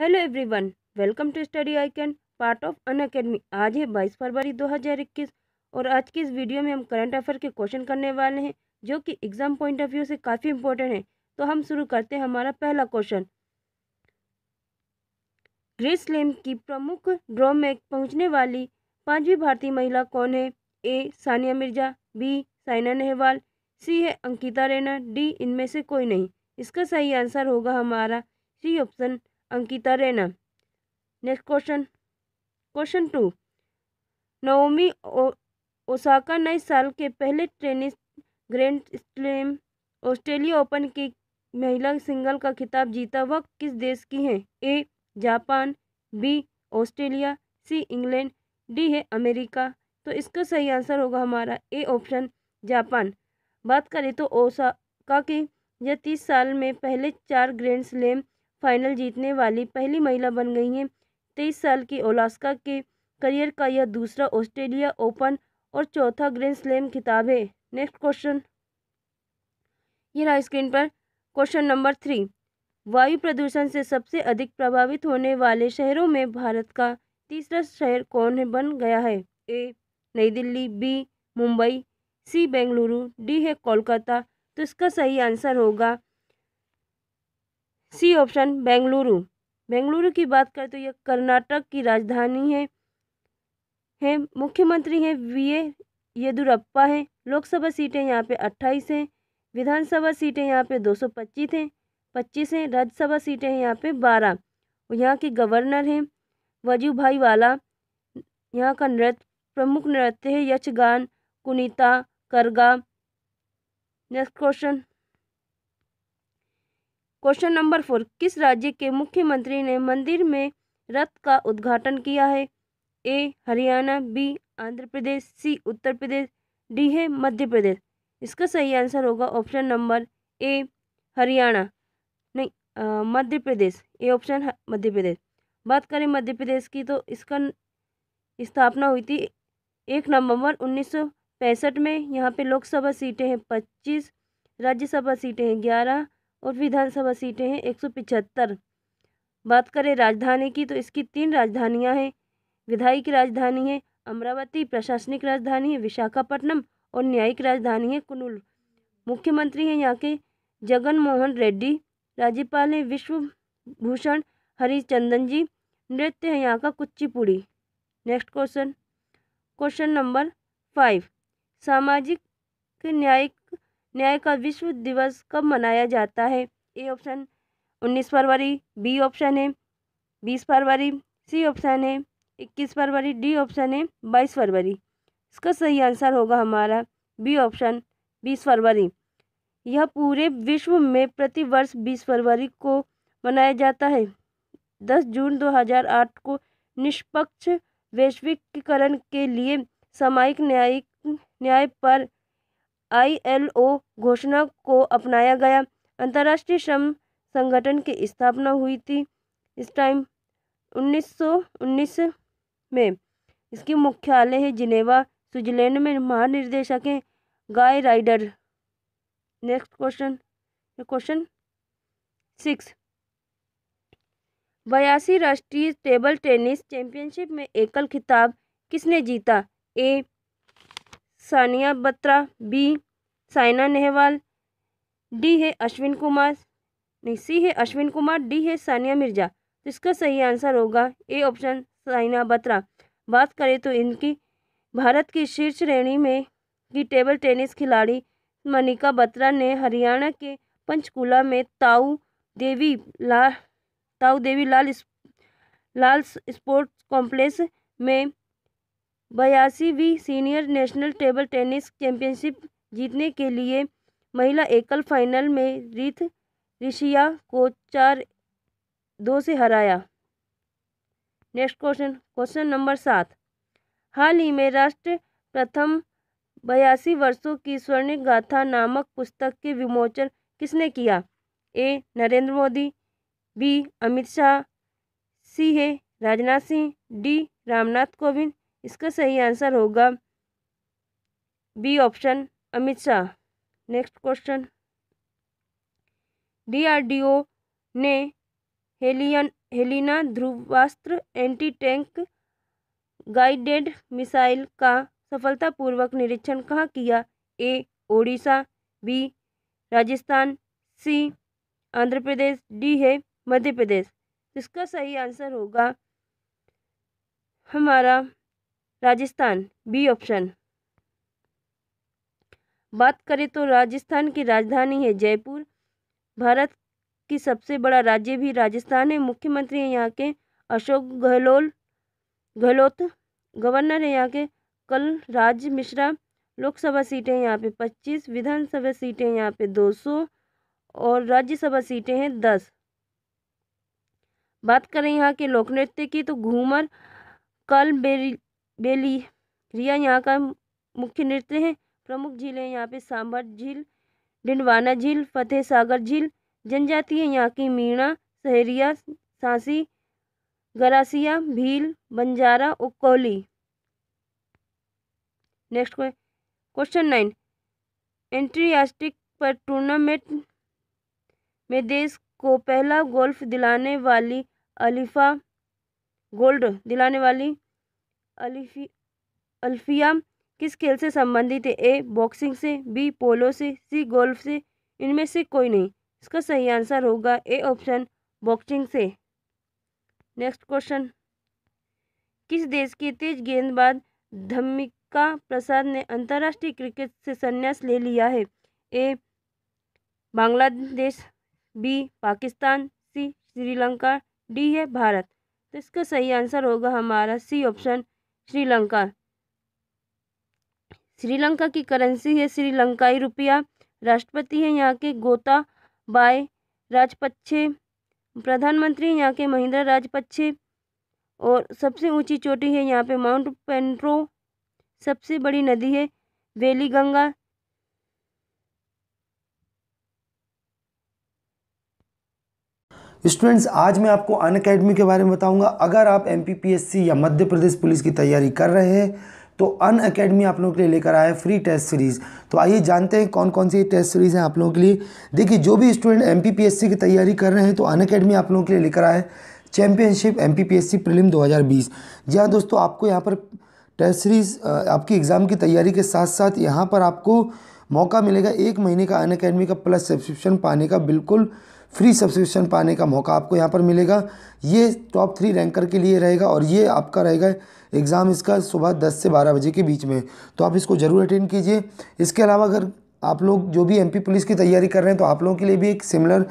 hello everyone welcome to study I can part of Unacademy आज है बाईस फरवरी 2021 और आज की इस वीडियो में हम करंट अफेयर के क्वेश्चन करने वाले हैं जो कि एग्जाम पॉइंट ऑफ व्यू से काफ़ी इंपॉर्टेंट है तो हम शुरू करते हैं हमारा पहला क्वेश्चन ग्रेस स्लेम की प्रमुख ड्रॉ में पहुँचने वाली पाँचवीं भारतीय महिला कौन है A Sania Mirza B Saina Nehwal C है अंकिता रैना डी इनमें से कोई नहीं इसका सही आंसर होगा हमारा C option Ankita Raina next question question two Naomi Osaka नए साल के पहले tennis grand slam Australia open के महिला सिंगल का खिताब जीता वह किस देश की हैं A Japan B Australia C England D है अमेरिका तो इसका सही आंसर होगा हमारा ए ऑप्शन जापान बात करें तो ओसाका के यह तीस साल में पहले चार ग्रैंड स्लैम फाइनल जीतने वाली पहली महिला बन गई हैं तेईस साल की ओलास्का के करियर का यह दूसरा ऑस्ट्रेलिया ओपन और चौथा ग्रैंड स्लैम खिताब है नेक्स्ट क्वेश्चन ये रहा स्क्रीन पर क्वेश्चन नंबर थ्री वायु प्रदूषण से सबसे अधिक प्रभावित होने वाले शहरों में भारत का तीसरा शहर कौन है बन गया है A Nai Delhi B Mumbai C Bengaluru D है कोलकाता तो इसका सही आंसर होगा सी ऑप्शन बेंगलुरु बेंगलुरु की बात करें तो यह कर्नाटक की राजधानी है है मुख्यमंत्री हैं वी ए येदुरप्पा हैं लोकसभा सीटें यहाँ पे अट्ठाईस हैं विधानसभा सीटें यहाँ पे दो सौ पच्चीस हैं पच्चीस हैं राज्यसभा सीटें हैं यहाँ पे बारह यहाँ के गवर्नर हैं वजू भाई वाला यहाँ का नृत्य प्रमुख नृत्य है Yakshagana Kunitha Karaga next question question number four किस राज्य के मुख्यमंत्री ने मंदिर में रथ का उद्घाटन किया है A Haryana B Andhra Pradesh C Uttar Pradesh D है मध्य प्रदेश इसका सही आंसर होगा ऑप्शन नंबर ए हरियाणा नहीं मध्य प्रदेश ए ऑप्शन मध्य प्रदेश बात करें मध्य प्रदेश की तो इसका स्थापना हुई थी एक नवंबर उन्नीस में यहाँ पे लोकसभा सीटें हैं पच्चीस राज्यसभा सीटें हैं ग्यारह और विधानसभा सीटें हैं एक सौ बात करें राजधानी की तो इसकी तीन राजधानियाँ हैं विधायी की राजधानी है अमरावती प्रशासनिक राजधानी है विशाखापट्टनम और न्यायिक राजधानी है कुनूल मुख्यमंत्री हैं यहाँ के जगन मोहन रेड्डी राज्यपाल हैं विश्वभूषण हरिचंदन जी नृत्य है यहाँ का Kuchipudi next question question number five सामाजिक न्यायिक न्याय का विश्व दिवस कब मनाया जाता है ए ऑप्शन उन्नीस फरवरी बी ऑप्शन है बीस फरवरी सी ऑप्शन है इक्कीस फरवरी डी ऑप्शन है बाईस फरवरी इसका सही आंसर होगा हमारा बी ऑप्शन बीस फरवरी यह पूरे विश्व में प्रतिवर्ष बीस फरवरी को मनाया जाता है दस जून 2008 को निष्पक्ष वैश्विकीकरण के लिए सामायिक न्यायिक न्याय पर आईएलओ घोषणा को अपनाया गया अंतर्राष्ट्रीय श्रम संगठन की स्थापना हुई थी इस टाइम 1919 में इसकी मुख्यालय है जिनेवा स्विट्जरलैंड में महानिर्देशक हैं Guy Ryder next question question six बयासी राष्ट्रीय टेबल टेनिस चैंपियनशिप में एकल खिताब किसने जीता A Sania Batra B Saina Nehwal D है अश्विन कुमार नहीं सी है अश्विन कुमार डी है सानिया मिर्जा तो इसका सही आंसर होगा ए ऑप्शन साइना बत्रा बात करें तो इनकी भारत की शीर्ष श्रेणी में की टेबल टेनिस खिलाड़ी मनिका बत्रा ने हरियाणा के पंचकूला में ताऊ देवी ला ताऊ देवी लाल लाल स्पोर्ट्स कॉम्प्लेक्स में बयासीवीं senior national table tennis championship जीतने के लिए महिला एकल फाइनल में रीथ रिशिया को चार दो से हराया नेक्स्ट क्वेश्चन क्वेश्चन नंबर सात हाल ही में राष्ट्र प्रथम बयासी वर्षों की स्वर्ण गाथा नामक पुस्तक के विमोचन किसने किया A Narendra Modi B Amit Shah C है राजनाथ सिंह डी रामनाथ कोविंद इसका सही आंसर होगा B option Amit Shah next question DRDO ने Helina Helina Dhruvastra anti tank guided missile का सफलतापूर्वक निरीक्षण कहाँ किया A Odisha B Rajasthan C Andhra Pradesh D है मध्य प्रदेश इसका सही आंसर होगा हमारा राजस्थान बी ऑप्शन बात करें तो राजस्थान की राजधानी है जयपुर भारत की सबसे बड़ा राज्य भी राजस्थान है मुख्यमंत्री है यहाँ के अशोक गहलोल गहलोत गवर्नर है यहाँ के कल राज मिश्रा लोकसभा सीटें यहाँ पे पच्चीस विधानसभा सीटें यहाँ पे दो सौ और राज्यसभा सीटें हैं दस बात करें यहाँ के लोक नृत्य की तो घूमर कल बेरी बेली रिया यहाँ का मुख्य नृत्य है प्रमुख झील है यहाँ पे सांभर झील डिंडवाना झील फतेह सागर झील जनजातीय यहाँ की मीणा सहरिया सांसी गरासिया भील बंजारा उकौली नेक्स्ट क्वेश्चन नाइन एंट्रियास्टिक पर टूर्नामेंट में देश को पहला गोल्फ दिलाने वाली अलीफा गोल्ड दिलाने वाली अल्फी अल्फिया किस खेल से संबंधित है ए बॉक्सिंग से बी पोलो से सी गोल्फ से इनमें से कोई नहीं इसका सही आंसर होगा ए ऑप्शन बॉक्सिंग से नेक्स्ट क्वेश्चन किस देश के तेज गेंदबाज धम्मिका प्रसाद ने अंतर्राष्ट्रीय क्रिकेट से संन्यास ले लिया है A Bangladesh B Pakistan C Sri Lanka D है भारत तो इसका सही आंसर होगा हमारा सी ऑप्शन श्रीलंका श्रीलंका की करेंसी है श्रीलंकाई रुपया राष्ट्रपति है यहाँ के गोता बाय राजपक्षे प्रधानमंत्री यहाँ के महिंद्रा राजपक्षे और सबसे ऊंची चोटी है यहाँ पे माउंट पेंट्रो सबसे बड़ी नदी है वेली गंगा स्टूडेंट्स आज मैं आपको अन अकेडमी के बारे में बताऊंगा अगर आप एम या मध्य प्रदेश पुलिस की तैयारी कर रहे हैं तो अन अकेडमी आप लोगों के लिए लेकर आया फ्री टेस्ट सीरीज़ तो आइए जानते हैं कौन कौन सी टेस्ट सीरीज़ हैं आप लोगों के लिए देखिए जो भी स्टूडेंट एम की तैयारी कर रहे हैं तो अन अकेडमी आप लोगों के लिए लेकर आए चैम्पियनशिप एम पी पी हज़ार बीस जी हाँ दोस्तों आपको यहाँ पर टेस्ट सीरीज़ आपकी एग्ज़ाम की तैयारी के साथ साथ यहाँ पर आपको मौका मिलेगा एक महीने का अन अकेडमी का प्लस सब्सक्रिप्शन पाने का बिल्कुल फ्री सब्सक्रिप्शन पाने का मौका आपको यहाँ पर मिलेगा ये टॉप थ्री रैंकर के लिए रहेगा और ये आपका रहेगा एग्ज़ाम इसका सुबह दस से बारह बजे के बीच में तो आप इसको ज़रूर अटेंड कीजिए इसके अलावा अगर आप लोग जो भी एमपी पुलिस की तैयारी कर रहे हैं तो आप लोगों के लिए भी एक सिमिलर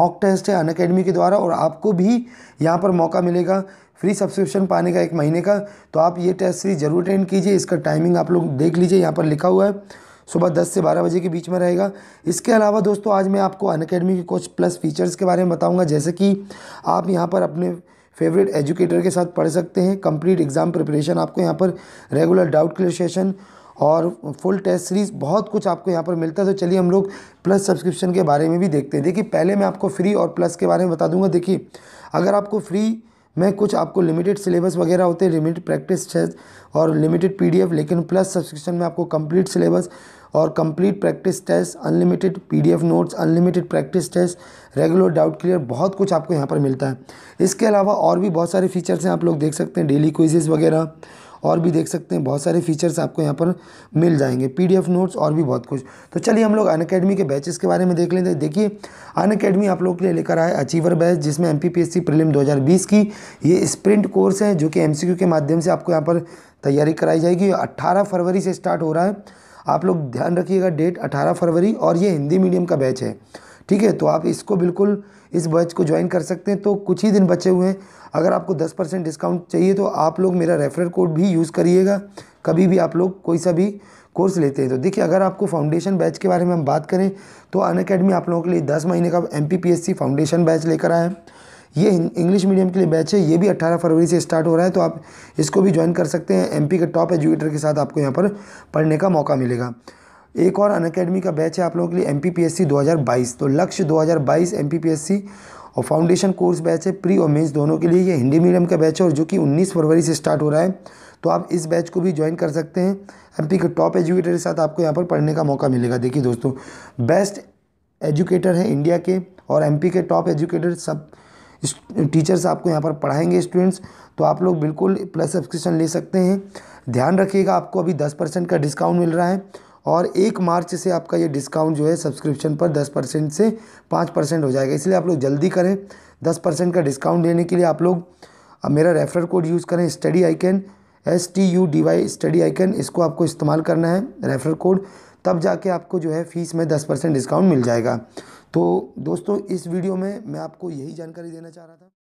मॉक टेस्ट है अन अकेडमी के द्वारा और आपको भी यहाँ पर मौका मिलेगा फ्री सब्सक्रिप्शन पाने का एक महीने का तो आप ये टेस्ट सीरीज ज़रूर अटेंड कीजिए इसका टाइमिंग आप लोग देख लीजिए यहाँ पर लिखा हुआ है सुबह दस से बारह बजे के बीच में रहेगा इसके अलावा दोस्तों आज मैं आपको अन अकेडमी के कुछ प्लस फीचर्स के बारे में बताऊँगा जैसे कि आप यहाँ पर अपने फेवरेट एजुकेटर के साथ पढ़ सकते हैं कंप्लीट एग्ज़ाम प्रिपरेशन आपको यहाँ पर रेगुलर डाउट क्लियर सेशन और फुल टेस्ट सीरीज़ बहुत कुछ आपको यहाँ पर मिलता है तो चलिए हम लोग प्लस सब्सक्रिप्शन के बारे में भी देखते हैं देखिए पहले मैं आपको फ्री और प्लस के बारे में बता दूंगा देखिए अगर आपको फ्री मैं कुछ आपको लिमिटेड सिलेबस वगैरह होते हैं लिमिटेड प्रैक्टिस टेस्ट और लिमिटेड पीडीएफ लेकिन प्लस सब्सक्रिप्शन में आपको कंप्लीट सिलेबस और complete practice test unlimited PDF notes unlimited practice test regular doubt clear बहुत कुछ आपको यहाँ पर मिलता है इसके अलावा और भी बहुत सारे फीचर्स हैं आप लोग देख सकते हैं डेली क्विजेज़ वगैरह और भी देख सकते हैं बहुत सारे फीचर्स आपको यहाँ पर मिल जाएंगे पी नोट्स और भी बहुत कुछ तो चलिए हम लोग अन के बैचेस के बारे में देख लेते हैं देखिए अन आप लोग के लिए लेकर आए अचीवर बैच जिसमें एम पी प्रीलिम 2020 की ये स्प्रिंट कोर्स है जो कि एम के माध्यम से आपको यहाँ पर तैयारी कराई जाएगी अट्ठारह फरवरी से स्टार्ट हो रहा है आप लोग ध्यान रखिएगा डेट 18 फरवरी और ये हिंदी मीडियम का बैच है ठीक है तो आप इसको बिल्कुल इस बैच को ज्वाइन कर सकते हैं तो कुछ ही दिन बचे हुए हैं अगर आपको दस परसेंट डिस्काउंट चाहिए तो आप लोग मेरा रेफरल कोड भी यूज़ करिएगा कभी भी आप लोग कोई सा भी कोर्स लेते हैं तो देखिए अगर आपको फाउंडेशन बैच के बारे में हम बात करें तो अन अकेडमी आप लोगों के लिए दस महीने का एम फाउंडेशन बैच लेकर आए हैं ये इंग्लिश मीडियम के लिए बैच है ये भी 18 फरवरी से स्टार्ट हो रहा है तो आप इसको भी ज्वाइन कर सकते हैं एमपी के टॉप एजुकेटर के साथ आपको यहाँ पर पढ़ने का मौका मिलेगा एक और अन का बैच है आप लोगों के लिए M P P S C दो हज़ार बाईस तो लक्ष्य दो हज़ार बाईस M P P S C और फाउंडेशन कोर्स बैच है प्री और मेंस दोनों के लिए ये हिंदी मीडियम का बैच है और जो कि 19 फरवरी से स्टार्ट हो रहा है तो आप इस बैच को भी ज्वाइन कर सकते हैं एम के टॉप एजुकेटर के साथ आपको यहाँ पर पढ़ने का मौका मिलेगा देखिए दोस्तों बेस्ट एजुकेटर हैं इंडिया के और एम के टॉप एजुकेटर सब टीचर्स आपको यहाँ पर पढ़ाएंगे स्टूडेंट्स तो आप लोग बिल्कुल प्लस सब्सक्रिप्शन ले सकते हैं ध्यान रखिएगा आपको अभी दस परसेंट का डिस्काउंट मिल रहा है और एक मार्च से आपका ये डिस्काउंट जो है सब्सक्रिप्शन पर दस परसेंट से पाँच परसेंट हो जाएगा इसलिए आप लोग जल्दी करें दस परसेंट का डिस्काउंट लेने के लिए आप लोग मेरा रेफरल कोड यूज़ करें study icon S T U D Y study icon इसको आपको इस्तेमाल करना है रेफरल कोड तब जाके आपको जो है फ़ीस में दस परसेंट डिस्काउंट मिल जाएगा तो दोस्तों इस वीडियो में मैं आपको यही जानकारी देना चाह रहा था